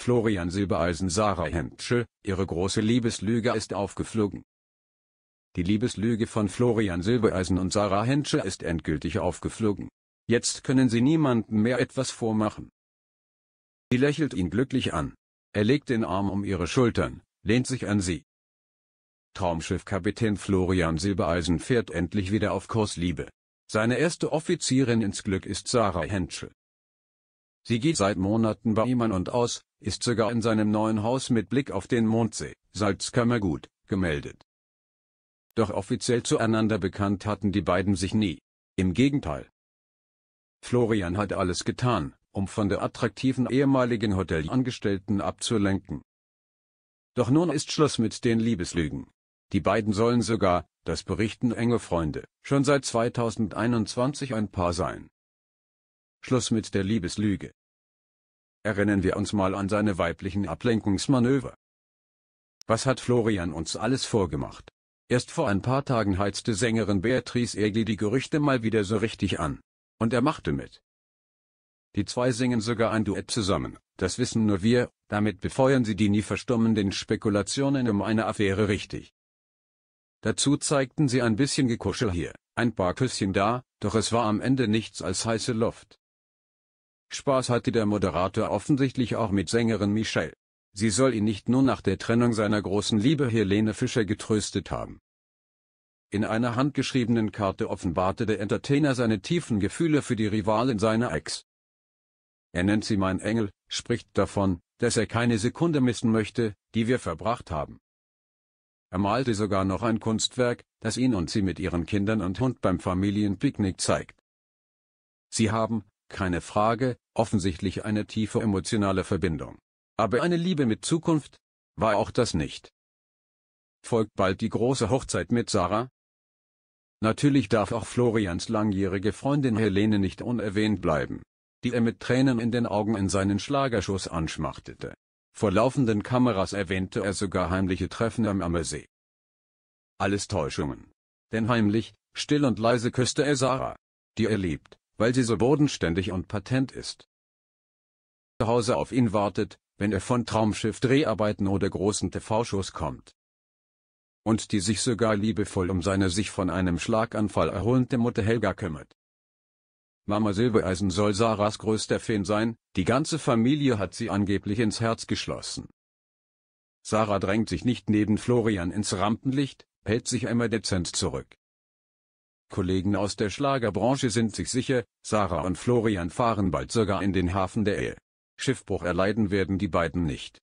Florian Silbereisen Sarah Hentsche, ihre große Liebeslüge ist aufgeflogen. Die Liebeslüge von Florian Silbereisen und Sarah Hentsche ist endgültig aufgeflogen. Jetzt können sie niemandem mehr etwas vormachen. Sie lächelt ihn glücklich an. Er legt den Arm um ihre Schultern, lehnt sich an sie. Traumschiffkapitän Florian Silbereisen fährt endlich wieder auf Kurs Liebe. Seine erste Offizierin ins Glück ist Sarah Henschel. Sie geht seit Monaten bei ihm an und aus, ist sogar in seinem neuen Haus mit Blick auf den Mondsee, Salzkammergut, gemeldet. Doch offiziell zueinander bekannt hatten die beiden sich nie. Im Gegenteil. Florian hat alles getan, um von der attraktiven ehemaligen Hotelangestellten abzulenken. Doch nun ist Schluss mit den Liebeslügen. Die beiden sollen sogar, das berichten enge Freunde, schon seit 2021 ein Paar sein. Schluss mit der Liebeslüge. Erinnern wir uns mal an seine weiblichen Ablenkungsmanöver. Was hat Florian uns alles vorgemacht? Erst vor ein paar Tagen heizte Sängerin Beatrice Egli die Gerüchte mal wieder so richtig an. Und er machte mit. Die zwei singen sogar ein Duett zusammen, das wissen nur wir, damit befeuern sie die nie verstummenden Spekulationen um eine Affäre richtig. Dazu zeigten sie ein bisschen Gekuschel hier, ein paar Küsschen da, doch es war am Ende nichts als heiße Luft. Spaß hatte der Moderator offensichtlich auch mit Sängerin Michelle. Sie soll ihn nicht nur nach der Trennung seiner großen Liebe Helene Fischer getröstet haben. In einer handgeschriebenen Karte offenbarte der Entertainer seine tiefen Gefühle für die Rivalin seiner Ex. Er nennt sie mein Engel, spricht davon, dass er keine Sekunde missen möchte, die wir verbracht haben. Er malte sogar noch ein Kunstwerk, das ihn und sie mit ihren Kindern und Hund beim Familienpicknick zeigt. Sie haben, keine Frage, offensichtlich eine tiefe emotionale Verbindung. Aber eine Liebe mit Zukunft? War auch das nicht. Folgt bald die große Hochzeit mit Sarah? Natürlich darf auch Florians langjährige Freundin Helene nicht unerwähnt bleiben, die er mit Tränen in den Augen in seinen Schlagerschuss anschmachtete. Vor laufenden Kameras erwähnte er sogar heimliche Treffen am Ammersee. Alles Täuschungen. Denn heimlich, still und leise küsste er Sarah, die er liebt weil sie so bodenständig und patent ist. Zu Hause auf ihn wartet, wenn er von Traumschiff-Dreharbeiten oder großen TV-Shows kommt. Und die sich sogar liebevoll um seine sich von einem Schlaganfall erholende Mutter Helga kümmert. Mama Silbereisen soll Sarahs größter Fan sein, die ganze Familie hat sie angeblich ins Herz geschlossen. Sarah drängt sich nicht neben Florian ins Rampenlicht, hält sich immer dezent zurück. Kollegen aus der Schlagerbranche sind sich sicher, Sarah und Florian fahren bald sogar in den Hafen der Ehe. Schiffbruch erleiden werden die beiden nicht.